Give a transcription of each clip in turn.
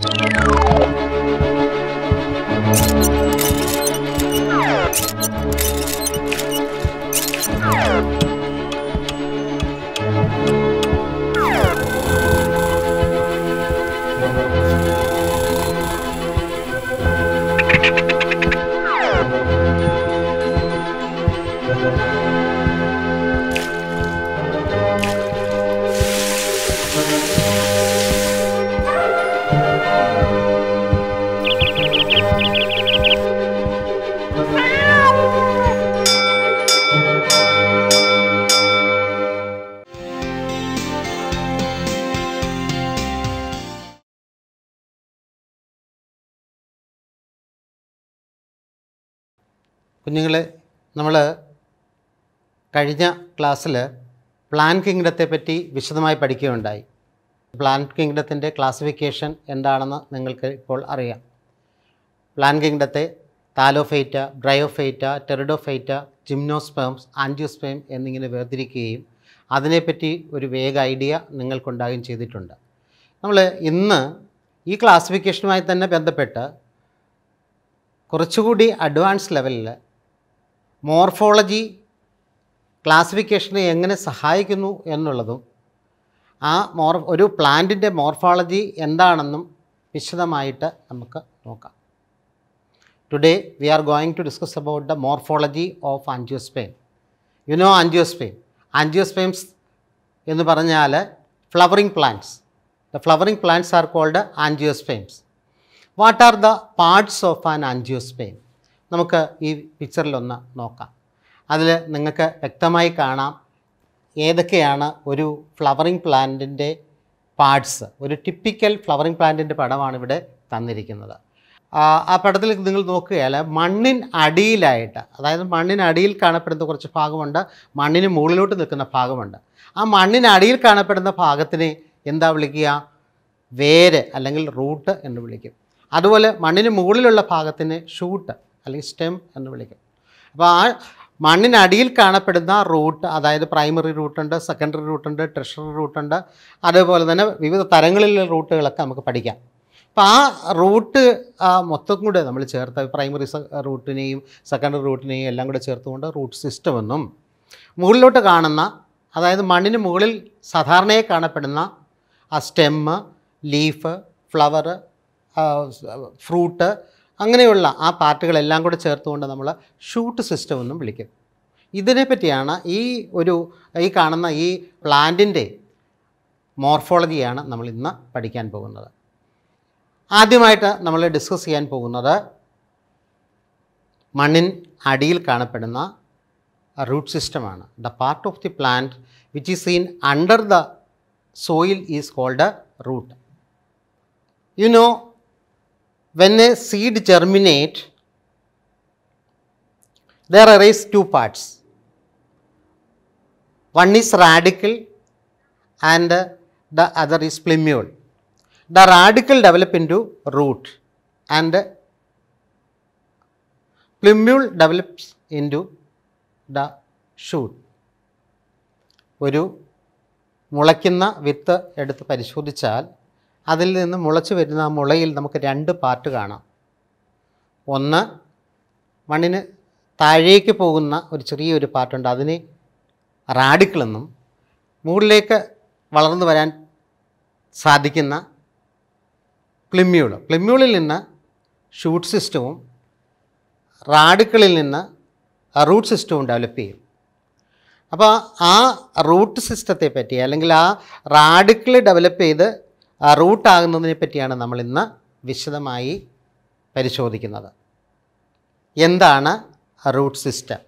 Thank you. കുഞ്ഞുങ്ങളെ നമ്മൾ കഴിഞ്ഞ ക്ലാസ്സിൽ പ്ലാൻ കിങ്ഡത്തെ പറ്റി വിശദമായി പഠിക്കുകയുണ്ടായി പ്ലാൻ കിങ്ഡത്തിൻ്റെ ക്ലാസിഫിക്കേഷൻ എന്താണെന്ന് നിങ്ങൾക്ക് ഇപ്പോൾ അറിയാം പ്ലാൻ കിങ്ഡത്തെ thallophyta bryophyta pteridophyta gymnosperms angiosperm എന്നിങ്ങനെ വേർതിരിക്കുകയും അതിനെപ്പറ്റി ഒരു വേഗ ഐഡിയ നിങ്ങൾക്കുണ്ടാകുകയും ചെയ്തിട്ടുണ്ട് നമ്മൾ ഇന്ന് ഈ ക്ലാസിഫിക്കേഷനുമായി തന്നെ ബന്ധപ്പെട്ട് കുറച്ചുകൂടി അഡ്വാൻസ് ലെവലിൽ മോർഫോളജി ക്ലാസിഫിക്കേഷനെ എങ്ങനെ സഹായിക്കുന്നു എന്നുള്ളതും ആ മോർ ഒരു പ്ലാന്റിൻ്റെ മോർഫോളജി എന്താണെന്നും വിശദമായിട്ട് നമുക്ക് നോക്കാം today we are going to discuss about the morphology of angiosperm you know angiosperm angiosperms എന്ന് പറഞ്ഞാൽ flowering plants the flowering plants are called angiosperms what are the parts of an angiosperm നമുക്ക് ഈ പിക്ചറിലൊന്ന് നോക്കാം അതിൽ നിങ്ങൾക്ക് വ്യക്തമായി കാണാം ഏതൊക്കെയാണ് ഒരു ഫ്ലവറിങ് പ്ലാന്റിൻ്റെ പാർട്സ് ഒരു ടിപ്പിക്കൽ ഫ്ലവറിങ് പ്ലാന്റിൻ്റെ പടമാണ് ഇവിടെ തന്നിരിക്കുന്നത് ആ പടത്തിൽ നിങ്ങൾ നോക്കുകയാൽ മണ്ണിൻ അടിയിലായിട്ട് അതായത് മണ്ണിനടിയിൽ കാണപ്പെടുന്ന കുറച്ച് ഭാഗമുണ്ട് മണ്ണിന് മുകളിലോട്ട് നിൽക്കുന്ന ഭാഗമുണ്ട് ആ മണ്ണിനടിയിൽ കാണപ്പെടുന്ന ഭാഗത്തിനെ എന്താ വിളിക്കുക വേര് അല്ലെങ്കിൽ റൂട്ട് എന്ന് വിളിക്കും അതുപോലെ മണ്ണിന് മുകളിലുള്ള ഭാഗത്തിന് ഷൂട്ട് അല്ലെങ്കിൽ സ്റ്റെം എന്ന് വിളിക്കും അപ്പോൾ ആ മണ്ണിനടിയിൽ കാണപ്പെടുന്ന റൂട്ട് അതായത് പ്രൈമറി റൂട്ടുണ്ട് സെക്കൻഡറി റൂട്ടുണ്ട് ട്രഷറി റൂട്ടുണ്ട് അതേപോലെ തന്നെ വിവിധ തരങ്ങളിലുള്ള റൂട്ടുകളൊക്കെ നമുക്ക് പഠിക്കാം അപ്പോൾ ആ റൂട്ട് മൊത്തം കൂടെ നമ്മൾ ചേർത്ത് പ്രൈമറി റൂട്ടിനെയും സെക്കൻഡറി റൂട്ടിനെയും എല്ലാം കൂടെ ചേർത്തുകൊണ്ട് റൂട്ട് സിസ്റ്റം എന്നും മുകളിലോട്ട് കാണുന്ന അതായത് മണ്ണിന് മുകളിൽ സാധാരണയായി കാണപ്പെടുന്ന ആ സ്റ്റെമ്മ് ലീഫ് ഫ്ലവർ ഫ്രൂട്ട് അങ്ങനെയുള്ള ആ പാർട്ടുകളെല്ലാം കൂടെ ചേർത്തുകൊണ്ട് നമ്മൾ ഷൂട്ട് സിസ്റ്റം എന്നും വിളിക്കും ഇതിനെപ്പറ്റിയാണ് ഈ ഒരു ഈ കാണുന്ന ഈ പ്ലാന്റിൻ്റെ മോർഫോളജിയാണ് നമ്മൾ ഇന്ന് പഠിക്കാൻ പോകുന്നത് ആദ്യമായിട്ട് നമ്മൾ ഡിസ്കസ് ചെയ്യാൻ പോകുന്നത് മണ്ണിൻ അടിയിൽ കാണപ്പെടുന്ന റൂട്ട് സിസ്റ്റമാണ് the part of the plant which is seen under the soil is called root you know when a seed germinate, there arise two parts. One is radical and the other is plumule. The radical develop into root and plumule develops into the shoot shoot ഒരു മുളയ്ക്കുന്ന വിത്ത് എടുത്ത് പരിശോധിച്ചാൽ അതിൽ നിന്ന് മുളച്ചു വരുന്ന ആ മുളയിൽ നമുക്ക് രണ്ട് പാർട്ട് കാണാം ഒന്ന് മണ്ണിന് താഴേക്ക് പോകുന്ന ഒരു ചെറിയൊരു പാർട്ടുണ്ട് അതിന് റാഡിക്കളെന്നും മുകളിലേക്ക് വളർന്നു വരാൻ സാധിക്കുന്ന പ്ലിമ്യൂൾ പ്ലിമ്യൂളിൽ നിന്ന് ഷൂട്ട് സിസ്റ്റവും റാഡിക്കളിൽ നിന്ന് റൂട്ട് സിസ്റ്റവും ഡെവലപ്പ് ചെയ്യും അപ്പോൾ ആ റൂട്ട് സിസ്റ്റത്തെ പറ്റി അല്ലെങ്കിൽ ആ റാഡിക്കിൾ ഡെവലപ്പ് ചെയ്ത് റൂട്ടാകുന്നതിനെ പറ്റിയാണ് നമ്മൾ ഇന്ന് വിശദമായി പരിശോധിക്കുന്നത് എന്താണ് റൂട്ട് സിസ്റ്റം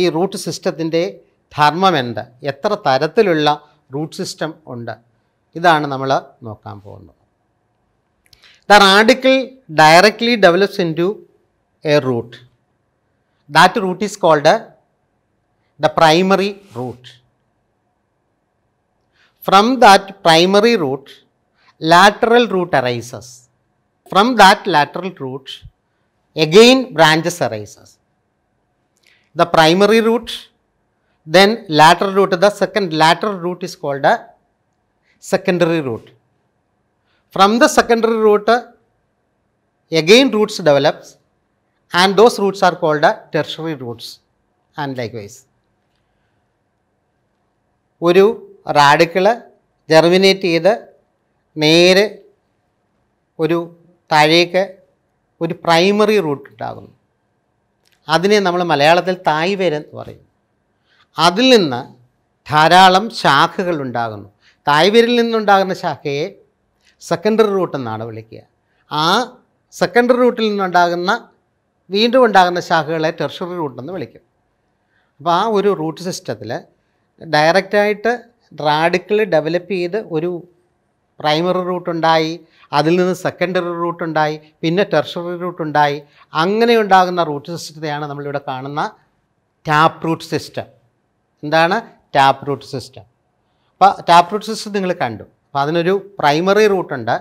ഈ റൂട്ട് സിസ്റ്റത്തിൻ്റെ ധർമ്മം എന്ത് എത്ര തരത്തിലുള്ള റൂട്ട് സിസ്റ്റം ഉണ്ട് ഇതാണ് നമ്മൾ നോക്കാൻ പോകുന്നത് the radicle directly develops into a root that root is called the primary root from that primary root lateral root arises. From that lateral root, again branches arises. The primary root, then lateral root, the second lateral root is called a secondary root. From the secondary root, again roots develops and those roots are called a tertiary roots and likewise. ഒരു radical germinate either. നേരെ ഒരു താഴേക്ക് ഒരു primary root ഉണ്ടാകുന്നു അതിനെ നമ്മൾ മലയാളത്തിൽ തായ്വേര് എന്ന് പറയും അതിൽ നിന്ന് ധാരാളം ശാഖകൾ ഉണ്ടാകുന്നു തായ്വരിൽ നിന്നുണ്ടാകുന്ന ശാഖയെ സെക്കൻഡറി റൂട്ട് എന്നാണ് വിളിക്കുക ആ സെക്കൻഡറി റൂട്ടിൽ നിന്നുണ്ടാകുന്ന വീണ്ടും ഉണ്ടാകുന്ന ശാഖകളെ ടെർഷറി റൂട്ടെന്ന് വിളിക്കും അപ്പോൾ ആ ഒരു റൂട്ട് സിസ്റ്റത്തിൽ ഡയറക്റ്റായിട്ട് റാഡിക്കൽ ഡെവലപ്പ് ചെയ്ത് ഒരു പ്രൈമറി റൂട്ട് ഉണ്ടായി അതിൽ നിന്ന് സെക്കൻഡറി റൂട്ട് ഉണ്ടായി പിന്നെ ടെർഷറി റൂട്ട് ഉണ്ടായി അങ്ങനെ ഉണ്ടാകുന്ന റൂട്ട് സിസ്റ്റത്തെയാണ് നമ്മളിവിടെ കാണുന്ന ടാപ്പ് റൂട്ട് സിസ്റ്റം എന്താണ് ടാപ്പ് റൂട്ട് സിസ്റ്റം അപ്പോൾ ടാപ്പ് റൂട്ട് സിസ്റ്റം നിങ്ങൾ കണ്ടു അപ്പോൾ അതിനൊരു പ്രൈമറി റൂട്ടുണ്ട്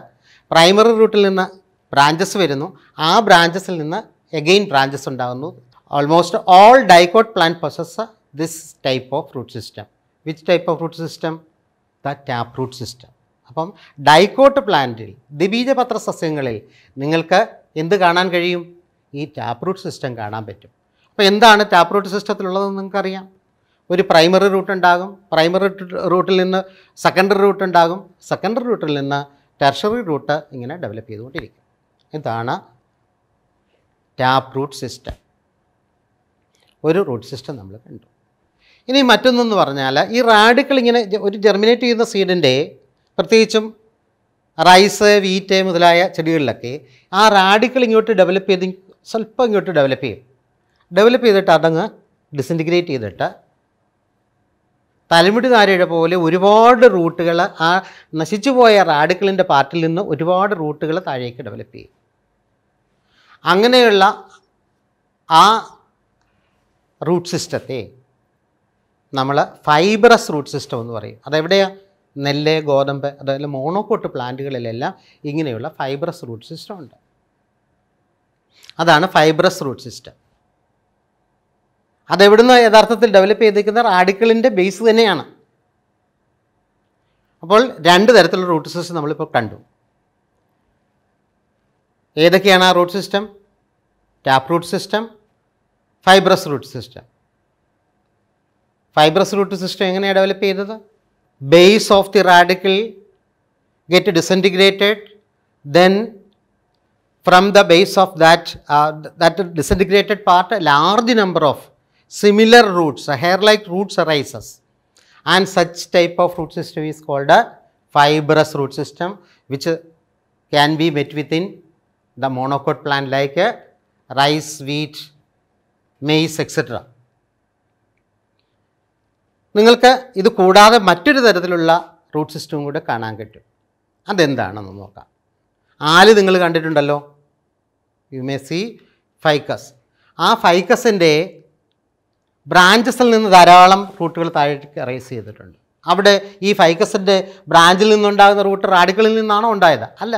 പ്രൈമറി റൂട്ടിൽ നിന്ന് ബ്രാഞ്ചസ് വരുന്നു ആ ബ്രാഞ്ചസിൽ നിന്ന് എഗെയിൻ ബ്രാഞ്ചസ് ഉണ്ടാകുന്നു almost all dicot plant process this type of root system which type of root system the tap root system അപ്പം ഡൈക്കോട്ട് പ്ലാന്റിൽ ദ്വിബീജപത്ര സസ്യങ്ങളിൽ നിങ്ങൾക്ക് എന്ത് കാണാൻ കഴിയും ഈ ടാപ്പ് റൂട്ട് സിസ്റ്റം കാണാൻ പറ്റും അപ്പോൾ എന്താണ് ടാപ്പ് റൂട്ട് സിസ്റ്റത്തിലുള്ളതെന്ന് നിങ്ങൾക്കറിയാം ഒരു പ്രൈമറി റൂട്ട് ഉണ്ടാകും പ്രൈമറി റൂട്ടിൽ നിന്ന് സെക്കൻഡറി റൂട്ട് ഉണ്ടാകും സെക്കൻഡറി റൂട്ടിൽ നിന്ന് ടെർഷറി റൂട്ട് ഇങ്ങനെ ഡെവലപ്പ് ചെയ്തുകൊണ്ടിരിക്കും ഇതാണ് ടാപ്പ് റൂട്ട് സിസ്റ്റം ഒരു റൂട്ട് സിസ്റ്റം നമ്മൾ കണ്ടു ഇനി മറ്റൊന്നെന്ന് പറഞ്ഞാൽ ഈ റാഡിക്കൾ ഇങ്ങനെ ഒരു ജെർമിനേറ്റ് ചെയ്യുന്ന സീഡിൻ്റെ പ്രത്യേകിച്ചും റൈസ് വീറ്റ് മുതലായ ചെടികളിലൊക്കെ ആ റാഡിക്കൽ ഇങ്ങോട്ട് ഡെവലപ്പ് ചെയ്ത് സ്വല്പം ഇങ്ങോട്ട് ഡെവലപ്പ് ചെയ്യും ഡെവലപ്പ് ചെയ്തിട്ട് അതങ്ങ് ഡിസിൻറ്റിഗ്രേറ്റ് ചെയ്തിട്ട് തലമുടി നാരയുടെ പോലെ ഒരുപാട് റൂട്ടുകൾ ആ നശിച്ചു പോയ റാഡിക്കളിൻ്റെ പാർട്ടിൽ നിന്ന് ഒരുപാട് റൂട്ടുകൾ താഴേക്ക് ഡെവലപ്പ് ചെയ്യും അങ്ങനെയുള്ള ആ റൂട്ട് സിസ്റ്റത്തെ നമ്മൾ ഫൈബറസ് റൂട്ട് സിസ്റ്റം എന്ന് പറയും അതെവിടെയാണ് നെല്ല് ഗോതമ്പ് അതായത് മോണോക്കോട്ട് പ്ലാന്റുകളിലെല്ലാം ഇങ്ങനെയുള്ള ഫൈബ്രസ് റൂട്ട് സിസ്റ്റം ഉണ്ട് അതാണ് ഫൈബ്രസ് റൂട്ട് സിസ്റ്റം അതെവിടുന്ന് യഥാർത്ഥത്തിൽ ഡെവലപ്പ് ചെയ്തിരിക്കുന്ന റാഡിക്കളിൻ്റെ ബേസ് തന്നെയാണ് അപ്പോൾ രണ്ട് തരത്തിലുള്ള റൂട്ട് സിസ്റ്റം നമ്മളിപ്പോൾ കണ്ടു ഏതൊക്കെയാണ് ആ root system tap root system fibrous root system fibrous root system എങ്ങനെയാണ് ഡെവലപ്പ് ചെയ്തത് base of the radical get disintegrated then from the base of that uh, that disintegrated part a large number of similar roots hair like roots arises and such type of root system is called a fibrous root system which can be met within the monocot plant like rice wheat maize etc നിങ്ങൾക്ക് ഇത് കൂടാതെ മറ്റൊരു തരത്തിലുള്ള root സിസ്റ്റവും കൂടെ കാണാൻ കിട്ടും അതെന്താണെന്ന് നോക്കാം ആല് നിങ്ങൾ കണ്ടിട്ടുണ്ടല്ലോ യു മേ സി ഫൈക്കസ് ആ ഫൈക്കസിൻ്റെ ബ്രാഞ്ചസിൽ നിന്ന് ധാരാളം റൂട്ടുകൾ താഴേക്ക് അറേസ് ചെയ്തിട്ടുണ്ട് അവിടെ ഈ ഫൈക്കസിൻ്റെ ബ്രാഞ്ചിൽ നിന്നുണ്ടാകുന്ന റൂട്ട് റാഡിക്കളിൽ നിന്നാണോ ഉണ്ടായത് അല്ല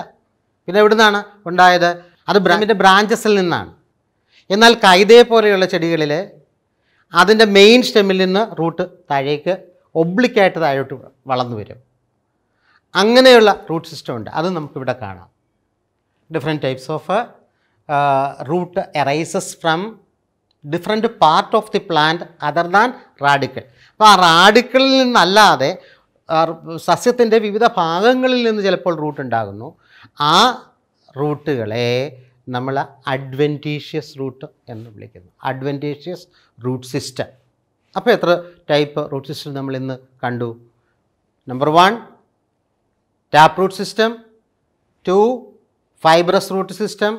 പിന്നെ എവിടെ നിന്നാണ് ഉണ്ടായത് അത് ബ്രാമിൻ്റെ ബ്രാഞ്ചസിൽ നിന്നാണ് എന്നാൽ കൈതയെ പോലെയുള്ള ചെടികളിൽ അതിൻ്റെ മെയിൻ സ്റ്റെമ്മിൽ നിന്ന് റൂട്ട് താഴേക്ക് ഒബ്ലിക്കായിട്ട് താഴോട്ട് വളർന്നു വരും അങ്ങനെയുള്ള റൂട്ട് സിസ്റ്റം ഉണ്ട് അത് നമുക്കിവിടെ കാണാം different types of root arises from different part of the plant other than radicle അപ്പോൾ ആ റാഡിക്കളിൽ നിന്നല്ലാതെ സസ്യത്തിൻ്റെ വിവിധ ഭാഗങ്ങളിൽ നിന്ന് ചിലപ്പോൾ റൂട്ട് ഉണ്ടാകുന്നു ആ റൂട്ടുകളെ നമ്മൾ അഡ്വൻറ്റീഷ്യസ് റൂട്ട് എന്ന് വിളിക്കുന്നു അഡ്വൻറ്റീഷ്യസ് റൂട്ട് സിസ്റ്റം അപ്പോൾ എത്ര ടൈപ്പ് റൂട്ട് സിസ്റ്റം നമ്മൾ ഇന്ന് കണ്ടു number one tap root system two fibrous root system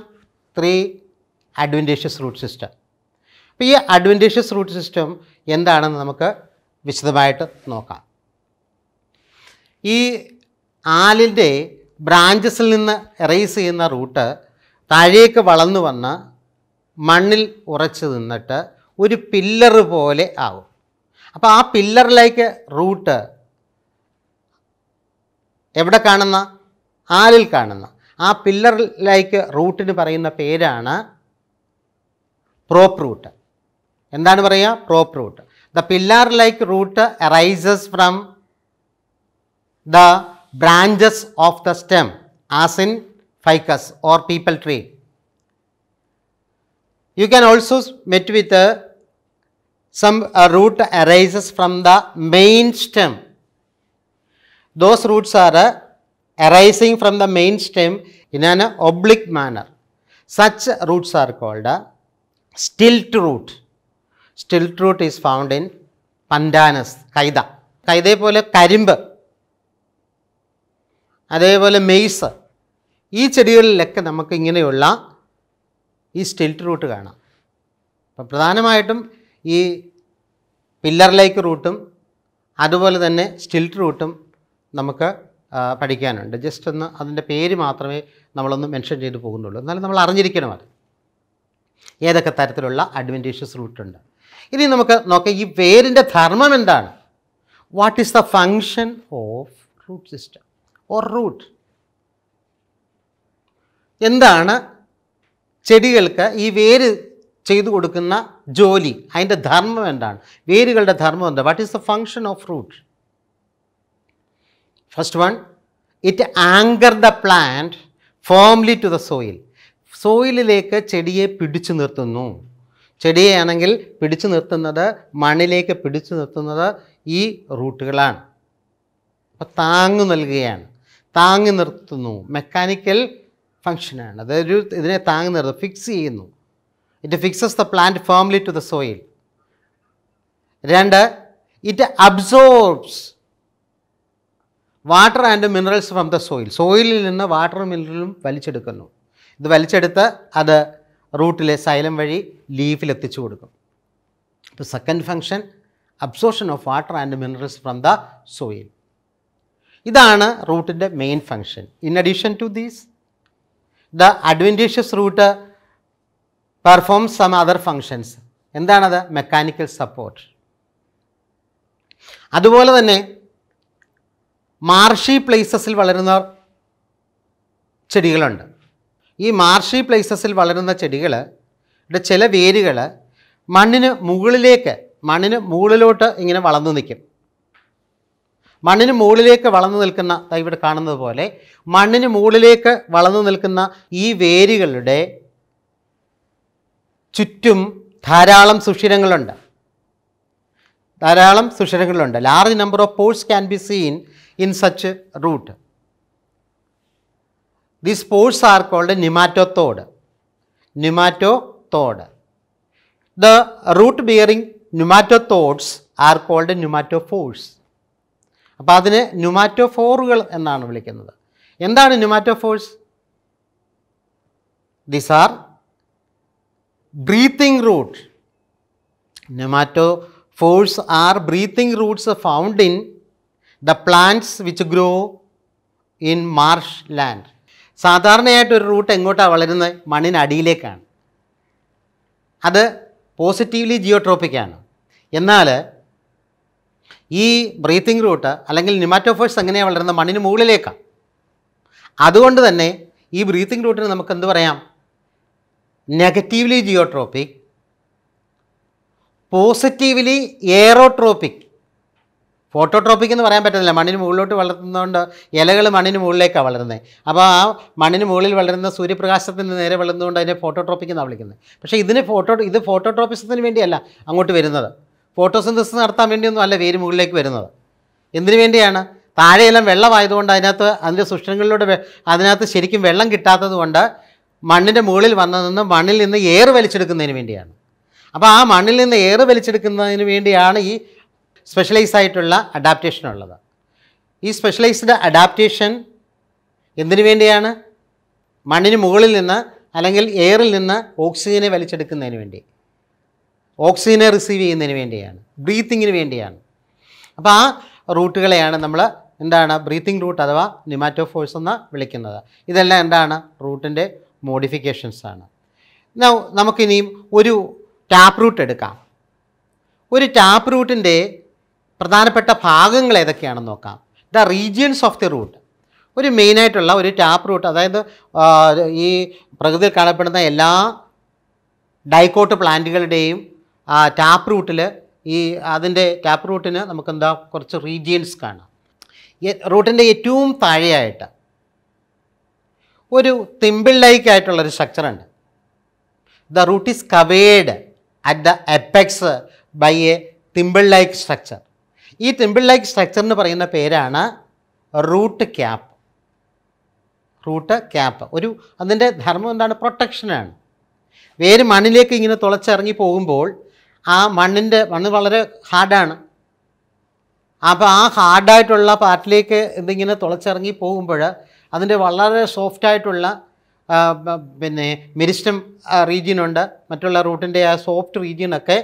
three adventitious root system അപ്പോൾ ഈ അഡ്വൻറ്റേഷ്യസ് റൂട്ട് സിസ്റ്റം എന്താണെന്ന് നമുക്ക് വിശദമായിട്ട് നോക്കാം ഈ ആലിൻ്റെ ബ്രാഞ്ചസിൽ നിന്ന് എറേസ് ചെയ്യുന്ന റൂട്ട് താഴേക്ക് വളർന്നു വന്ന് മണ്ണിൽ ഉറച്ചു നിന്നിട്ട് ഒരു പില്ലർ പോലെ ആവും അപ്പോൾ ആ പില്ലറിലേക്ക് റൂട്ട് എവിടെ കാണുന്ന ആലിൽ കാണുന്ന ആ പില്ലറിലേക്ക് റൂട്ടിന് പറയുന്ന പേരാണ് പ്രോപ്പ് റൂട്ട് എന്താണ് പറയുക prop root the pillar like root arises from the branches of the stem as in ficus or people tree. You can also meet with uh, some uh, root arises from the main stem. Those roots are uh, arising from the main stem in an oblique manner. Such roots are called a uh, stilt root. Stilt root is found in pandanus, kaida. കൈതയെപ്പോലെ കരിമ്പ് അതേപോലെ maize. ഈ ചെടികളിലൊക്കെ നമുക്ക് ഇങ്ങനെയുള്ള ഈ stilt root കാണാം അപ്പം പ്രധാനമായിട്ടും ഈ പില്ലർ ലൈക്ക് റൂട്ടും അതുപോലെ തന്നെ സ്റ്റിൽറ്റ് റൂട്ടും നമുക്ക് പഠിക്കാനുണ്ട് ജസ്റ്റ് ഒന്ന് അതിൻ്റെ പേര് മാത്രമേ നമ്മളൊന്ന് മെൻഷൻ ചെയ്ത് പോകുന്നുള്ളൂ എന്നാലും നമ്മൾ അറിഞ്ഞിരിക്കണം അത് ഏതൊക്കെ തരത്തിലുള്ള അഡ്വൻറ്റേഷ്യസ് റൂട്ടുണ്ട് ഇനി നമുക്ക് നോക്കാം ഈ വേരിൻ്റെ ധർമ്മം എന്താണ് what is the function of root system or root എന്താണ് ചെടികൾക്ക് ഈ വേര് ചെയ്തു കൊടുക്കുന്ന ജോലി അതിൻ്റെ ധർമ്മം എന്താണ് വേരുകളുടെ ധർമ്മം എന്താ what is the function of root first one it anchor the plant firmly to the soil സോയിലിലേക്ക് ചെടിയെ പിടിച്ചു നിർത്തുന്നു ചെടിയെ ആണെങ്കിൽ പിടിച്ചു നിർത്തുന്നത് മണ്ണിലേക്ക് പിടിച്ചു നിർത്തുന്നത് ഈ റൂട്ടുകളാണ് അപ്പോൾ താങ്ങു നൽകുകയാണ് താങ്ങി നിർത്തുന്നു മെക്കാനിക്കൽ ഫങ്ഷനാണ് അതൊരു ഇതിനെ താങ്ങി ഫിക്സ് ചെയ്യുന്നു it fixes the plant firmly to the soil രണ്ട് it absorbs water and minerals from the soil സോയിലിൽ നിന്ന് വാട്ടറും മിനറലും വലിച്ചെടുക്കുന്നു ഇത് വലിച്ചെടുത്ത് അത് റൂട്ടിലെ സൈലം വഴി ലീഫിൽ എത്തിച്ചു കൊടുക്കും അപ്പോൾ second function absorption of water and minerals from the soil ഇതാണ് റൂട്ടിൻ്റെ main function in addition to these the adventitious root performs some other functions എന്താണത് മെക്കാനിക്കൽ സപ്പോർട്ട് അതുപോലെ തന്നെ മാർഷി പ്ലേസസിൽ വളരുന്ന ചെടികളുണ്ട് ഈ മാർഷി പ്ലേസസിൽ വളരുന്ന ചെടികളുടെ ചില വേരുകൾ മണ്ണിന് മുകളിലേക്ക് മണ്ണിന് മുകളിലോട്ട് ഇങ്ങനെ വളർന്നു നിൽക്കും മണ്ണിന് മുകളിലേക്ക് വളർന്നു നിൽക്കുന്ന ഇവിടെ കാണുന്നത് പോലെ മണ്ണിന് മുകളിലേക്ക് വളർന്നു നിൽക്കുന്ന ഈ വേരുകളുടെ ചുറ്റും ധാരാളം സുഷിരങ്ങളുണ്ട് ധാരാളം സുഷിരങ്ങളുണ്ട് large number of pores can be seen in such root these pores are called pneumathodes pneumathodes the root bearing pneumato pneumathodes are called pneumatophores അപ്പോൾ അതിന് ന്യൂമാറ്റോഫോറുകൾ എന്നാണ് വിളിക്കുന്നത് എന്താണ് pneumatophores this are breathing root pneumatophores are breathing roots found in the plants which grow in marsh land സാധാരണയായിട്ട് ഒരു root എങ്ങോട്ടാണ് വളരുന്നത് മണ്ണിനടിയിലേക്കാണ് അത് പോസിറ്റീവ്ലി ജിയോട്രോപ്പിക്കാണ് എന്നാൽ ഈ ബ്രീത്തിങ് റൂട്ട് അല്ലെങ്കിൽ നിമാറ്റോഫോഴ്സ് എങ്ങനെയാണ് വളരുന്നത് മണ്ണിന് മുകളിലേക്കാണ് അതുകൊണ്ട് തന്നെ ഈ ബ്രീത്തിങ് റൂട്ടിന് നമുക്ക് എന്ത് പറയാം negatively geotropic positively aerotropic phototropic എന്ന് പറയാൻ പറ്റുന്നില്ല മണ്ണിന് മുകളിലോട്ട് വളർത്തുന്നതുകൊണ്ട് ഇലകൾ മണ്ണിന് മുകളിലേക്കാണ് വളരുന്നത് അപ്പോൾ ആ മണ്ണിന് മുകളിൽ വളരുന്ന സൂര്യപ്രകാശത്തിന് നേരെ വളരുന്നതുകൊണ്ട് അതിനെ ഫോട്ടോട്രോപ്പിക് എന്നാണ് വിളിക്കുന്നത് പക്ഷേ ഇതിന് ഫോട്ടോ ഇത് ഫോട്ടോട്രോപ്പിസത്തിന് വേണ്ടിയല്ല അങ്ങോട്ട് വരുന്നത് ഫോട്ടോസിന്തസിസ് നടത്താൻ വേണ്ടിയൊന്നും അല്ല വേര് മുകളിലേക്ക് വരുന്നത് എന്തിനു വേണ്ടിയാണ് താഴെയെല്ലാം വെള്ളമായതുകൊണ്ട് അതിനകത്ത് അതിൻ്റെ സുഷ്ണങ്ങളിലൂടെ അതിനകത്ത് ശരിക്കും വെള്ളം കിട്ടാത്തത് കൊണ്ട് മണ്ണിൻ്റെ മുകളിൽ വന്നു നിന്ന് മണ്ണിൽ നിന്ന് എയർ വലിച്ചെടുക്കുന്നതിന് വേണ്ടിയാണ് അപ്പോൾ ആ മണ്ണിൽ നിന്ന് എയർ വലിച്ചെടുക്കുന്നതിന് വേണ്ടിയാണ് ഈ സ്പെഷ്യലൈസ് ആയിട്ടുള്ള അഡാപ്റ്റേഷൻ ഉള്ളത് ഈ സ്പെഷ്യലൈസ്ഡ് അഡാപ്റ്റേഷൻ എന്തിനു വേണ്ടിയാണ് മണ്ണിന് മുകളിൽ നിന്ന് അല്ലെങ്കിൽ എയറിൽ നിന്ന് ഓക്സിജനെ വലിച്ചെടുക്കുന്നതിന് വേണ്ടി ഓക്സിജനെ റിസീവ് ചെയ്യുന്നതിന് വേണ്ടിയാണ് ബ്രീത്തിങ്ങിന് വേണ്ടിയാണ് അപ്പോൾ ആ റൂട്ടുകളെയാണ് നമ്മൾ എന്താണ് ബ്രീത്തിങ് റൂട്ട് അഥവാ ഫോഴ്സ് എന്ന് വിളിക്കുന്നത് ഇതെല്ലാം എന്താണ് റൂട്ടിൻ്റെ മോഡിഫിക്കേഷൻസ് ആണ് നമുക്കിനിയും ഒരു ടാപ്പ് റൂട്ട് എടുക്കാം ഒരു ടാപ്പ് റൂട്ടിൻ്റെ പ്രധാനപ്പെട്ട ഭാഗങ്ങൾ ഏതൊക്കെയാണെന്ന് നോക്കാം the regions of the root ഒരു മെയിനായിട്ടുള്ള ഒരു ടാപ്പ് റൂട്ട് അതായത് ഈ പ്രകൃതിയിൽ കാണപ്പെടുന്ന എല്ലാ ഡൈക്കോട്ട് പ്ലാന്റുകളുടെയും ആ ടാപ്പ് റൂട്ടിൽ ഈ അതിൻ്റെ ടാപ്പ് റൂട്ടിന് എന്താ കുറച്ച് റീജിയൻസ് കാണാം റൂട്ടിൻ്റെ ഏറ്റവും താഴെയായിട്ട് ഒരു തിമ്പിൾ ലൈക്ക് ആയിട്ടുള്ളൊരു ഉണ്ട് the root is covered at the apex by a thimble like structure ഈ തിമ്പിൾ ലൈക്ക് സ്ട്രക്ചറിന് പറയുന്ന പേരാണ് റൂട്ട് ക്യാപ്പ് റൂട്ട് ക്യാപ്പ് ഒരു അതിൻ്റെ ധർമ്മം എന്താണ് പ്രൊട്ടക്ഷനാണ് വേര് മണ്ണിലേക്ക് ഇങ്ങനെ തുളച്ചിറങ്ങി പോകുമ്പോൾ ആ മണ്ണിൻ്റെ മണ്ണ് വളരെ ഹാർഡാണ് അപ്പോൾ ആ ഹാർഡായിട്ടുള്ള പാർട്ടിലേക്ക് എന്തിങ്ങനെ തുളച്ചിറങ്ങി പോകുമ്പോൾ അതിൻ്റെ വളരെ സോഫ്റ്റായിട്ടുള്ള പിന്നെ മെരിസ്റ്റം റീജിയനുണ്ട് മറ്റുള്ള റൂട്ടിൻ്റെ ആ സോഫ്റ്റ് റീജിയനൊക്കെ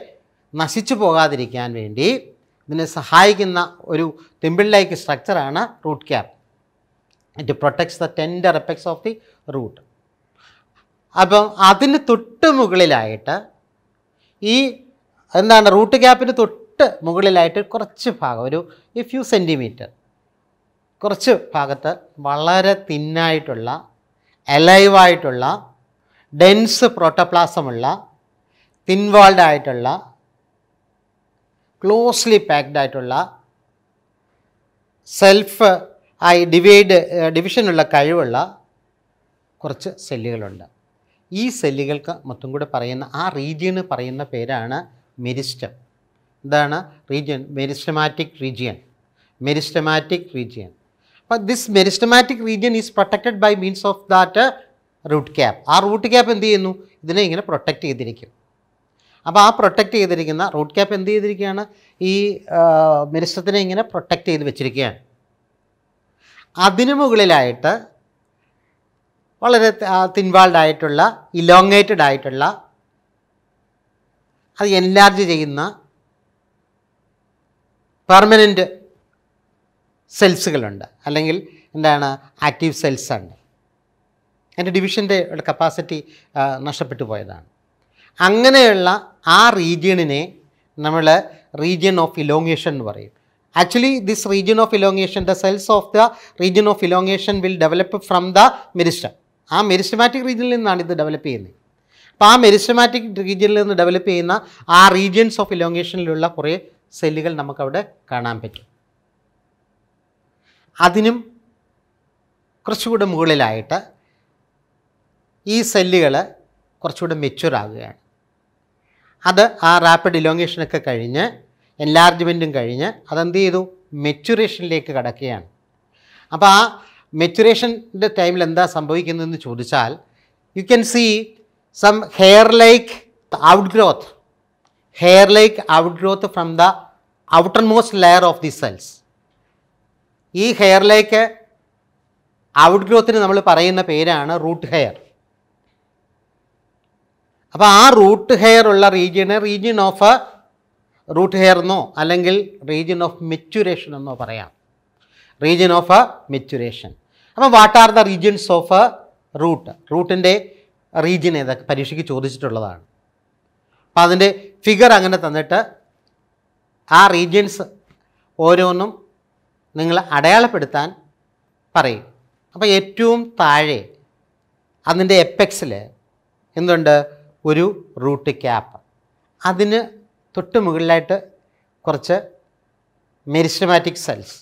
നശിച്ചു പോകാതിരിക്കാൻ വേണ്ടി ഇതിനെ സഹായിക്കുന്ന ഒരു ടെമ്പിൾ ലൈക്ക് സ്ട്രക്ചറാണ് root cap it protects the tender apex of the root അപ്പം അതിന് തൊട്ട് മുകളിലായിട്ട് ഈ അതെന്താണ് റൂട്ട് ഗ്യാപ്പിന് തൊട്ട് മുകളിലായിട്ട് കുറച്ച് ഭാഗം ഒരു ഈ ഫ്യൂ സെൻറ്റിമീറ്റർ കുറച്ച് ഭാഗത്ത് വളരെ തിന്നായിട്ടുള്ള അലൈവായിട്ടുള്ള ഡെൻസ് പ്രോട്ടോപ്ലാസമുള്ള തിൻവാൾഡ് ആയിട്ടുള്ള ക്ലോസ്ലി പാക്ഡ് ആയിട്ടുള്ള സെൽഫ് ആയി ഡിവൈഡ് ഡിവിഷനുള്ള കഴിവുള്ള കുറച്ച് സെല്ലുകളുണ്ട് ഈ സെല്ലുകൾക്ക് മൊത്തം കൂടെ പറയുന്ന ആ റീജിയന് പറയുന്ന പേരാണ് മെരിസ്റ്റം ഇതാണ് region meristematic region meristematic region അപ്പോൾ this meristematic region is protected by means of that root cap ആ റൂട്ട് ക്യാപ്പ് എന്ത് ചെയ്യുന്നു ഇതിനെ ഇങ്ങനെ പ്രൊട്ടക്റ്റ് ചെയ്തിരിക്കും അപ്പോൾ ആ പ്രൊട്ടക്റ്റ് ചെയ്തിരിക്കുന്ന റൂട്ട് ക്യാപ്പ് എന്ത് ചെയ്തിരിക്കുകയാണ് ഈ മെരിസ്റ്റത്തിനെ ഇങ്ങനെ പ്രൊട്ടക്റ്റ് ചെയ്ത് വെച്ചിരിക്കുകയാണ് അതിനു മുകളിലായിട്ട് വളരെ തിൻവാൾഡ് ആയിട്ടുള്ള ഇലോങ്ങേറ്റഡ് ആയിട്ടുള്ള അത് എൻലാർജ് ചെയ്യുന്ന പെർമനൻ്റ് സെൽസുകളുണ്ട് അല്ലെങ്കിൽ എന്താണ് ആക്റ്റീവ് സെൽസ് എൻ്റെ ഡിവിഷൻ്റെ കപ്പാസിറ്റി നഷ്ടപ്പെട്ടു പോയതാണ് അങ്ങനെയുള്ള ആ റീജിയണിനെ നമ്മൾ റീജിയൻ ഓഫ് ഇലോങ്ങേഷൻ എന്ന് പറയും actually this region of elongation the cells of the region of elongation will develop from the meristem ആ മെരിസ്റ്റമാറ്റിക് റീജിയനിൽ നിന്നാണ് ഇത് ഡെവലപ്പ് ചെയ്യുന്നത് അപ്പോൾ ആ മെരിസ്റ്റമാറ്റിക് റീജിയനിൽ നിന്ന് ഡെവലപ്പ് ചെയ്യുന്ന ആ റീജിയൻസ് ഓഫ് ഇലോങ്ങേഷനിലുള്ള കുറേ സെല്ലുകൾ നമുക്കവിടെ കാണാൻ പറ്റും അതിനും കുറച്ചുകൂടെ മുകളിലായിട്ട് ഈ സെല്ലുകൾ കുറച്ചുകൂടെ മെച്യൂർ ആകുകയാണ് അത് ആ റാപ്പിഡ് ഇലോങ്ങേഷനൊക്കെ കഴിഞ്ഞ് എൻലാർജ്മെൻറ്റും കഴിഞ്ഞ് അതെന്ത് ചെയ്തു മെച്യൂറേഷനിലേക്ക് കടക്കുകയാണ് അപ്പോൾ ആ മെച്യൂറേഷൻ്റെ ടൈമിൽ എന്താ സംഭവിക്കുന്നതെന്ന് ചോദിച്ചാൽ you can see some hair outgrowth hair like outgrowth from the outermost layer of the cells ഈ ഹെയർ ലൈക്ക് ഔട്ട് ഗ്രോത്തിന് നമ്മൾ പറയുന്ന പേരാണ് റൂട്ട് ഹെയർ അപ്പോൾ ആ റൂട്ട് ഹെയർ ഉള്ള റീജിയനെ റീജിയൻ ഓഫ് റൂട്ട് ഹെയർ എന്നോ അല്ലെങ്കിൽ റീജിയൻ ഓഫ് മെച്ചുരേഷൻ എന്നോ പറയാം റീജിയൻ ഓഫ് മെച്ചുരേഷൻ അപ്പോൾ what are the regions of root റൂട്ടിൻ്റെ റീജിയൻ ഏതൊക്കെ പരീക്ഷയ്ക്ക് ചോദിച്ചിട്ടുള്ളതാണ് അപ്പോൾ അതിൻ്റെ ഫിഗർ അങ്ങനെ തന്നിട്ട് ആ റീജിയൻസ് ഓരോന്നും നിങ്ങൾ അടയാളപ്പെടുത്താൻ പറയും അപ്പോൾ ഏറ്റവും താഴെ അതിൻ്റെ എപ്പെക്സിൽ എന്തുണ്ട് ഒരു റൂട്ട് ക്യാപ്പ് അതിന് തൊട്ട് മുകളിലായിട്ട് കുറച്ച് മെരിസ്റ്റമാറ്റിക് സെൽസ്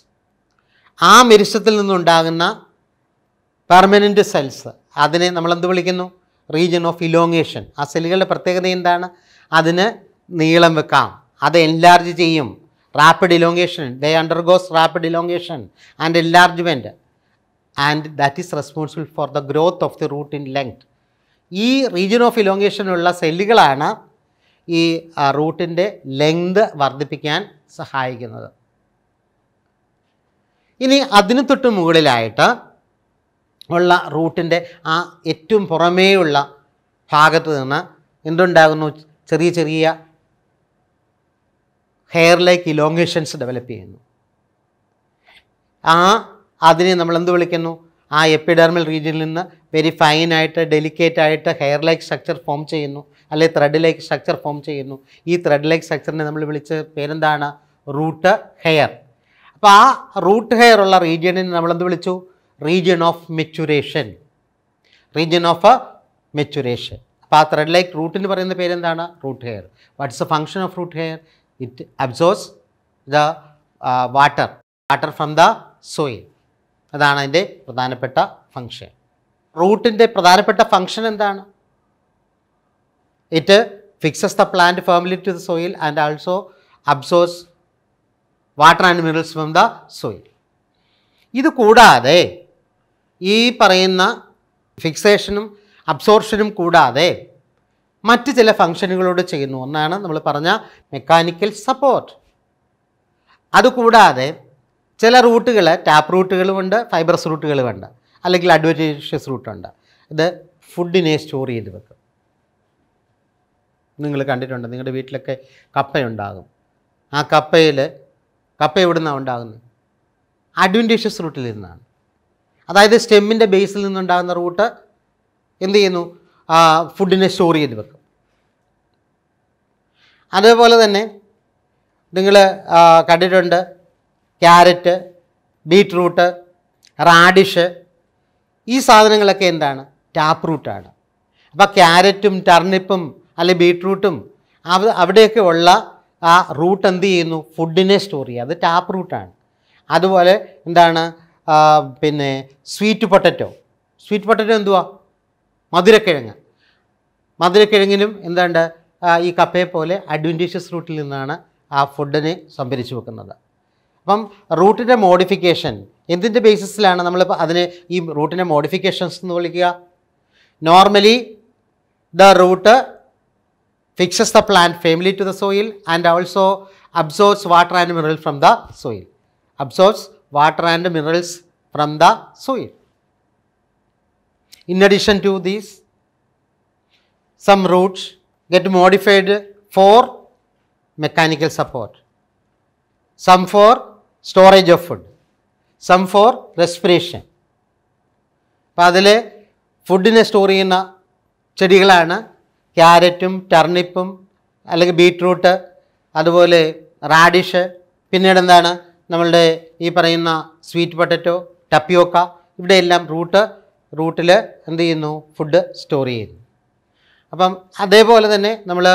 ആ മെരിസ്റ്റത്തിൽ നിന്നുണ്ടാകുന്ന പെർമനൻ്റ് സെൽസ് അതിനെ നമ്മളെന്ത് വിളിക്കുന്നു റീജിയൻ ഓഫ് ഇലോങ്ങേഷൻ ആ സെല്ലുകളുടെ പ്രത്യേകത എന്താണ് അതിന് നീളം വെക്കാം അത് എൻലാർജ് ചെയ്യും rapid elongation they undergoes rapid elongation and enlargement and that is responsible for the growth of the root in length ഈ റീജിയൻ ഓഫ് ഇലോങ്ങേഷനുള്ള സെല്ലുകളാണ് ഈ റൂട്ടിൻ്റെ ലെങ്ത് വർദ്ധിപ്പിക്കാൻ സഹായിക്കുന്നത് ഇനി അതിന് തൊട്ട് മുകളിലായിട്ട് ഉള്ള റൂട്ടിൻ്റെ ആ ഏറ്റവും പുറമേയുള്ള ഭാഗത്ത് നിന്ന് എന്തുണ്ടാകുന്നു ചെറിയ ചെറിയ ഹെയറിലേക്ക് ഇലോങ്ങേഷൻസ് ഡെവലപ്പ് ചെയ്യുന്നു ആ അതിനെ നമ്മൾ എന്ത് വിളിക്കുന്നു ആ എപ്പിഡെർമൽ റീജിയനിൽ നിന്ന് വെരി ഫൈനായിട്ട് ഡെലിക്കേറ്റ് ആയിട്ട് ഹെയർ ലൈക്ക് സ്ട്രക്ചർ ഫോം ചെയ്യുന്നു അല്ലെങ്കിൽ ത്രെഡ് ലൈക്ക് സ്ട്രക്ചർ ഫോം ചെയ്യുന്നു ഈ ത്രെഡ് ലൈക്ക് സ്ട്രക്ചറിനെ നമ്മൾ വിളിച്ച് പേരെന്താണ് റൂട്ട് ഹെയർ അപ്പോൾ ആ റൂട്ട് ഹെയർ ഉള്ള റീജിയണിനെ നമ്മൾ എന്ത് വിളിച്ചു region of maturation. Region of a maturation. അപ്പോൾ ആ ത്രെഡ് ലൈക്ക് റൂട്ടിന് പറയുന്ന പേരെന്താണ് root hair what's a function of root hair it absorbs the water water from the soil അതാണ് അതിൻ്റെ പ്രധാനപ്പെട്ട ഫങ്ഷൻ റൂട്ടിൻ്റെ പ്രധാനപ്പെട്ട ഫങ്ഷൻ എന്താണ് it fixes the plant firmly to the soil and also absorbs water and minerals from the soil ഇത് കൂടാതെ ഈ പറയുന്ന ഫിക്സേഷനും അബ്സോർഷനും കൂടാതെ മറ്റ് ചില ഫങ്ഷനുകളോട് ചെയ്യുന്നു ഒന്നാണ് നമ്മൾ പറഞ്ഞ മെക്കാനിക്കൽ സപ്പോർട്ട് അതുകൂടാതെ ചില റൂട്ടുകൾ ടാപ്പ് റൂട്ടുകളുമുണ്ട് ഫൈബർസ് റൂട്ടുകളുമുണ്ട് അല്ലെങ്കിൽ അഡ്വറ്റീഷ്യസ് റൂട്ടുണ്ട് ഇത് ഫുഡിനെ സ്റ്റോർ ചെയ്ത് വെക്കും നിങ്ങൾ കണ്ടിട്ടുണ്ട് നിങ്ങളുടെ വീട്ടിലൊക്കെ കപ്പയുണ്ടാകും ആ കപ്പയിൽ കപ്പ എവിടുന്നാണ് ഉണ്ടാകുന്നത് അഡ്വൻറ്റേഷ്യസ് റൂട്ടിൽ നിന്നാണ് അതായത് സ്റ്റെമ്മിൻ്റെ ബേസിൽ നിന്നുണ്ടാകുന്ന റൂട്ട് എന്ത് ചെയ്യുന്നു ഫുഡിനെ സ്റ്റോർ ചെയ്ത് വെക്കും അതേപോലെ തന്നെ നിങ്ങൾ കണ്ടിട്ടുണ്ട് ക്യാരറ്റ് ബീറ്റ്റൂട്ട് റാഡിഷ് ഈ സാധനങ്ങളൊക്കെ എന്താണ് ടാപ്പ് റൂട്ടാണ് അപ്പോൾ ക്യാരറ്റും ടർണിപ്പും അല്ലെ ബീറ്റ്റൂട്ടും അവ അവിടെയൊക്കെ ഉള്ള ആ റൂട്ട് എന്ത് ചെയ്യുന്നു ഫുഡിനെ സ്റ്റോർ ചെയ്യുക അത് ടാപ്പ് റൂട്ടാണ് അതുപോലെ എന്താണ് പിന്നെ സ്വീറ്റ് പൊട്ടറ്റോ സ്വീറ്റ് പൊട്ടറ്റോ എന്തുവാ മധുരക്കിഴങ്ങ് മധുരക്കിഴങ്ങിനും എന്താണ്ട് ഈ കപ്പയെ പോലെ അഡ്വൻറ്റീഷ്യസ് റൂട്ടിൽ നിന്നാണ് ആ ഫുഡിനെ സംഭരിച്ചു വെക്കുന്നത് അപ്പം റൂട്ടിൻ്റെ മോഡിഫിക്കേഷൻ എന്തിൻ്റെ ബേസിസിലാണ് നമ്മളിപ്പോൾ അതിന് ഈ റൂട്ടിൻ്റെ മോഡിഫിക്കേഷൻസ് എന്ന് വിളിക്കുക normally the root fixes the plant firmly to the soil and also absorbs water and mineral from the soil absorbs water and minerals from the soil. In addition to these, some roots get modified for mechanical support, some for storage of food, some for respiration. അപ്പോൾ അതിൽ ഫുഡിനെ store ചെയ്യുന്ന ചെടികളാണ് ക്യാരറ്റും ടർണിപ്പും അല്ലെങ്കിൽ beetroot അതുപോലെ radish പിന്നീട് എന്താണ് നമ്മളുടെ ഈ പറയുന്ന സ്വീറ്റ് പൊട്ടറ്റോ ടപ്പിയോക്ക ഇവിടെയെല്ലാം റൂട്ട് റൂട്ടിൽ എന്ത് ചെയ്യുന്നു ഫുഡ് സ്റ്റോർ ചെയ്യുന്നു അപ്പം അതേപോലെ തന്നെ നമ്മൾ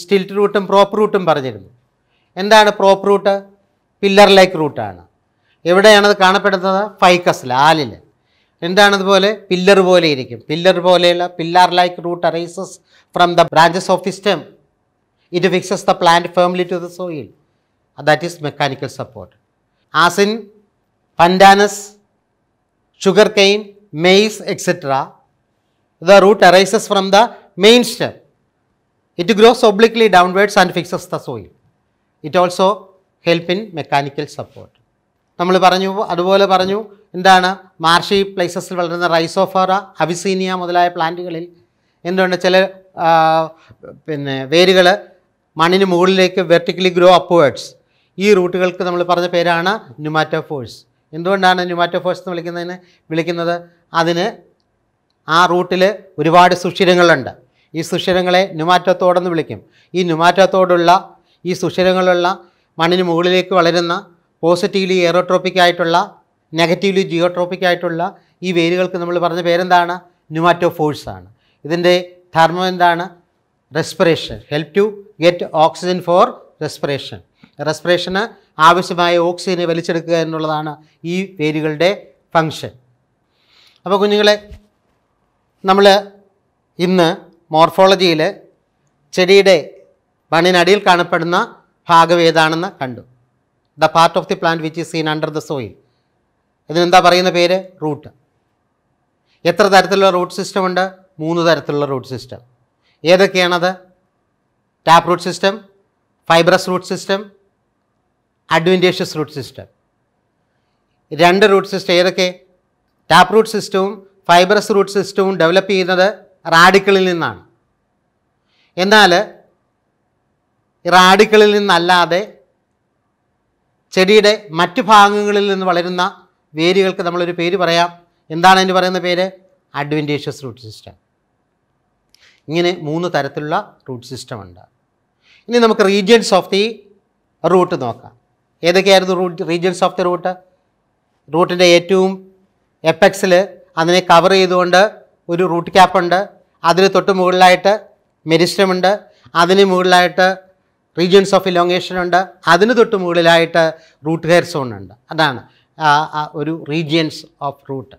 സ്റ്റിൽറ്റ് റൂട്ടും പ്രോപ്പർ റൂട്ടും പറഞ്ഞിരുന്നു എന്താണ് പ്രോപ്പർ റൂട്ട് പില്ലർ ലൈക്ക് റൂട്ടാണ് എവിടെയാണത് കാണപ്പെടുന്നത് ഫൈക്കസിൽ ആലിൽ എന്താണതുപോലെ പില്ലർ പോലെ ഇരിക്കും പില്ലർ പോലെയുള്ള pillar like root arises from the branches of system it fixes the plant firmly to the soil that is mechanical support as in pandanus sugarcane maize etcetera the root arises from the main stem it grows obliquely downwards and fixes the soil it also help in mechanical support നമ്മൾ പറഞ്ഞു അതുപോലെ പറഞ്ഞു എന്താണ് marshy പ്ലേസസിൽ വളരുന്ന Rhizophora അവിസീനിയ മുതലായ പ്ലാന്റുകളിൽ എന്തുകൊണ്ട് ചില പിന്നെ വേരുകൾ മണ്ണിന് മുകളിലേക്ക് വെർട്ടിക്കലി ഗ്രോ അപ്വേർഡ്സ് ഈ റൂട്ടുകൾക്ക് നമ്മൾ പറഞ്ഞ പേരാണ് ന്യൂമാറ്റോ ഫോഴ്സ് എന്തുകൊണ്ടാണ് ന്യൂമാറ്റോ ഫോഴ്സ് എന്ന് വിളിക്കുന്നതിന് വിളിക്കുന്നത് അതിന് ആ റൂട്ടിൽ ഒരുപാട് സുഷിരങ്ങളുണ്ട് ഈ സുഷിരങ്ങളെ ന്യൂമാറ്റോത്തോടെന്ന് വിളിക്കും ഈ ന്യൂമാറ്റോത്തോടുള്ള ഈ സുഷിരങ്ങളുള്ള മണ്ണിന് മുകളിലേക്ക് വളരുന്ന പോസിറ്റീവ്ലി എയറോട്രോപ്പിക് ആയിട്ടുള്ള നെഗറ്റീവ്ലി ജിയോട്രോപ്പിക് ആയിട്ടുള്ള ഈ വേരുകൾക്ക് നമ്മൾ പറഞ്ഞ പേരെന്താണ് ന്യൂമാറ്റോ ഫോഴ്സ് ആണ് ഇതിൻ്റെ ധർമ്മം എന്താണ് respiration help to get oxygen for respiration റെസ്പിറേഷന് ആവശ്യമായ ഓക്സിജനെ വലിച്ചെടുക്കുക എന്നുള്ളതാണ് ഈ വേരുകളുടെ ഫങ്ഷൻ അപ്പോൾ കുഞ്ഞുങ്ങളെ നമ്മൾ ഇന്ന് മോർഫോളജിയിൽ ചെടിയുടെ മണ്ണിനടിയിൽ കാണപ്പെടുന്ന ഭാഗം ഏതാണെന്ന് കണ്ടു the part of the plant which is seen under the soil ഇതിനെന്താ പറയുന്ന പേര് റൂട്ട് എത്ര തരത്തിലുള്ള റൂട്ട് സിസ്റ്റം ഉണ്ട് മൂന്ന് തരത്തിലുള്ള റൂട്ട് സിസ്റ്റം ഏതൊക്കെയാണത് tap root system fibrous root system adventitious root system രണ്ട് റൂട്ട് സിസ്റ്റം ഏതൊക്കെ ടാപ്പ് റൂട്ട് സിസ്റ്റവും ഫൈബറസ് റൂട്ട് സിസ്റ്റവും ഡെവലപ്പ് ചെയ്യുന്നത് റാഡിക്കളിൽ നിന്നാണ് എന്നാൽ റാഡിക്കളിൽ നിന്നല്ലാതെ ചെടിയുടെ മറ്റു ഭാഗങ്ങളിൽ നിന്ന് വളരുന്ന വേരുകൾക്ക് നമ്മളൊരു പേര് പറയാം എന്താണ് അതിന് പറയുന്ന പേര് അഡ്വൻറ്റേഷ്യസ് റൂട്ട് സിസ്റ്റം ഇങ്ങനെ മൂന്ന് തരത്തിലുള്ള റൂട്ട് സിസ്റ്റം ഉണ്ട് ഇനി നമുക്ക് റീജിയൻസ് ഓഫ് ദി റൂട്ട് നോക്കാം ഏതൊക്കെയായിരുന്നു root regions of the root റൂട്ടിൻ്റെ ഏറ്റവും എപ്പെക്സിൽ അതിനെ കവർ ചെയ്തുകൊണ്ട് ഒരു റൂട്ട് ഉണ്ട് അതിന് തൊട്ട് മുകളിലായിട്ട് മെരിസ്റ്റമുണ്ട് അതിന് മുകളിലായിട്ട് റീജിയൻസ് ഓഫ് ഇലോങ്ങേഷൻ ഉണ്ട് അതിന് തൊട്ട് മുകളിലായിട്ട് റൂട്ട് ഹെയർ സോൺ ഉണ്ട് അതാണ് ഒരു റീജിയൻസ് ഓഫ് റൂട്ട്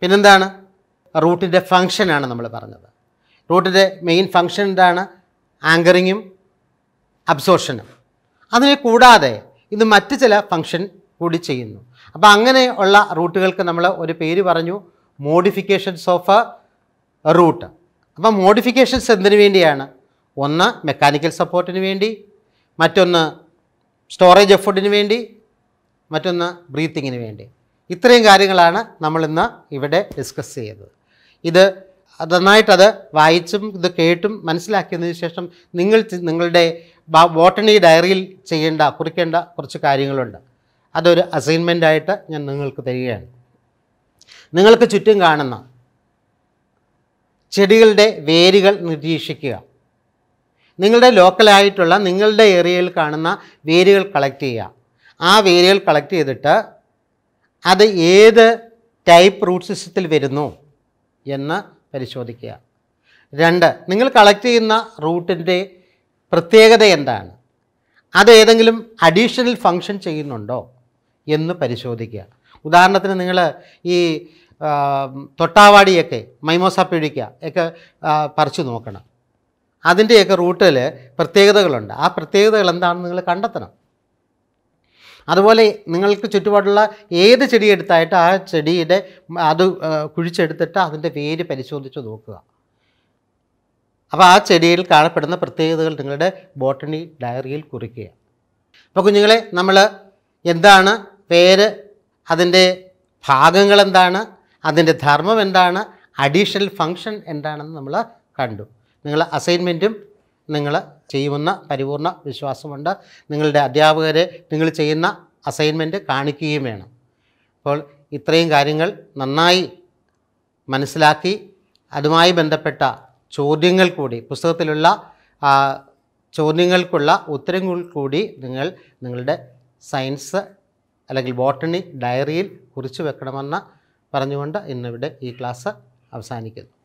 പിന്നെന്താണ് റൂട്ടിൻ്റെ ഫങ്ഷനാണ് നമ്മൾ പറഞ്ഞത് റൂട്ടിൻ്റെ മെയിൻ ഫങ്ഷൻ എന്താണ് ആങ്കറിങ്ങും അബ്സോർഷനും അതിനെ കൂടാതെ ഇത് മറ്റ് ചില ഫങ്ഷൻ കൂടി ചെയ്യുന്നു അപ്പോൾ അങ്ങനെ ഉള്ള റൂട്ടുകൾക്ക് നമ്മൾ ഒരു പേര് പറഞ്ഞു മോഡിഫിക്കേഷൻസ് ഓഫ് എ റൂട്ട് അപ്പോൾ മോഡിഫിക്കേഷൻസ് എന്തിനു വേണ്ടിയാണ് ഒന്ന് മെക്കാനിക്കൽ സപ്പോർട്ടിന് വേണ്ടി മറ്റൊന്ന് സ്റ്റോറേജ് എഫോർട്ടിന് വേണ്ടി മറ്റൊന്ന് ബ്രീത്തിങ്ങിന് വേണ്ടി ഇത്രയും കാര്യങ്ങളാണ് നമ്മളിന്ന് ഇവിടെ ഡിസ്കസ് ചെയ്തത് ഇത് നന്നായിട്ടത് വായിച്ചും ഇത് കേട്ടും മനസ്സിലാക്കിയതിന് ശേഷം നിങ്ങൾ നിങ്ങളുടെ ബോട്ടണി ഡയറിയിൽ ചെയ്യേണ്ട കുറിക്കേണ്ട കുറച്ച് കാര്യങ്ങളുണ്ട് അതൊരു ആയിട്ട് ഞാൻ നിങ്ങൾക്ക് തരികയാണ് നിങ്ങൾക്ക് ചുറ്റും കാണുന്ന ചെടികളുടെ വേരുകൾ നിരീക്ഷിക്കുക നിങ്ങളുടെ ലോക്കലായിട്ടുള്ള നിങ്ങളുടെ ഏരിയയിൽ കാണുന്ന വേരുകൾ കളക്ട് ചെയ്യുക ആ വേരുകൾ കളക്ട് ചെയ്തിട്ട് അത് ഏത് ടൈപ്പ് റൂട്ട് സിസ്റ്റത്തിൽ വരുന്നു എന്ന് പരിശോധിക്കുക രണ്ട് നിങ്ങൾ കളക്ട് ചെയ്യുന്ന റൂട്ടിൻ്റെ പ്രത്യേകത എന്താണ് അത് ഏതെങ്കിലും അഡീഷണൽ ഫങ്ഷൻ ചെയ്യുന്നുണ്ടോ എന്ന് പരിശോധിക്കുക ഉദാഹരണത്തിന് നിങ്ങൾ ഈ തൊട്ടാവാടിയൊക്കെ മൈമോസ പിഴിക്ക ഒക്കെ പറിച്ചു നോക്കണം അതിൻ്റെയൊക്കെ റൂട്ടിൽ പ്രത്യേകതകളുണ്ട് ആ പ്രത്യേകതകൾ എന്താണെന്ന് നിങ്ങൾ കണ്ടെത്തണം അതുപോലെ നിങ്ങൾക്ക് ചുറ്റുപാടുള്ള ഏത് ചെടി എടുത്തായിട്ട് ആ ചെടിയുടെ അത് കുഴിച്ചെടുത്തിട്ട് അതിൻ്റെ വേര് പരിശോധിച്ച് നോക്കുക അപ്പോൾ ആ ചെടിയിൽ കാണപ്പെടുന്ന പ്രത്യേകതകൾ നിങ്ങളുടെ ബോട്ടണി ഡയറിയിൽ കുറിക്കുക അപ്പോൾ കുഞ്ഞുങ്ങളെ നമ്മൾ എന്താണ് പേര് അതിൻ്റെ ഭാഗങ്ങൾ എന്താണ് അതിൻ്റെ ധർമ്മം എന്താണ് അഡീഷണൽ ഫങ്ഷൻ എന്താണെന്ന് നമ്മൾ കണ്ടു നിങ്ങൾ അസൈൻമെൻറ്റും നിങ്ങൾ ചെയ്യുമെന്ന പരിപൂർണ വിശ്വാസമുണ്ട് നിങ്ങളുടെ അധ്യാപകരെ നിങ്ങൾ ചെയ്യുന്ന അസൈൻമെൻറ്റ് കാണിക്കുകയും വേണം അപ്പോൾ ഇത്രയും കാര്യങ്ങൾ നന്നായി മനസ്സിലാക്കി അതുമായി ബന്ധപ്പെട്ട ചോദ്യങ്ങൾ കൂടി പുസ്തകത്തിലുള്ള ചോദ്യങ്ങൾക്കുള്ള ഉത്തരങ്ങൾ കൂടി നിങ്ങൾ നിങ്ങളുടെ സയൻസ് അല്ലെങ്കിൽ ബോട്ടണി ഡയറിയിൽ കുറിച്ചു വെക്കണമെന്ന് പറഞ്ഞുകൊണ്ട് ഇന്നിവിടെ ഈ ക്ലാസ് അവസാനിക്കുന്നു